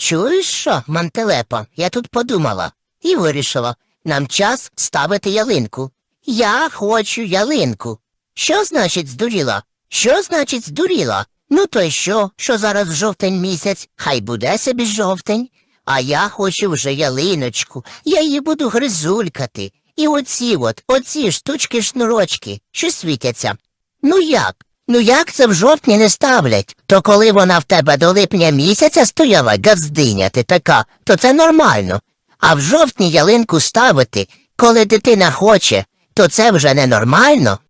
Чуєш що, мантелепо, я тут подумала і вирішила нам час ставити ялинку. Я хочу ялинку. Що значить здуріла? Що значить здуріла? Ну то й що, що зараз жовтень місяць, хай буде собі жовтень, а я хочу вже ялиночку, я її буду гризулькати. І оці от, оці штучки шнурочки, що світяться. Ну як? Ну як це в жовтні не ставлять? То коли вона в тебе до липня місяця стояла газдиня ти така, то це нормально. А в жовтні ялинку ставити, коли дитина хоче, то це вже ненормально.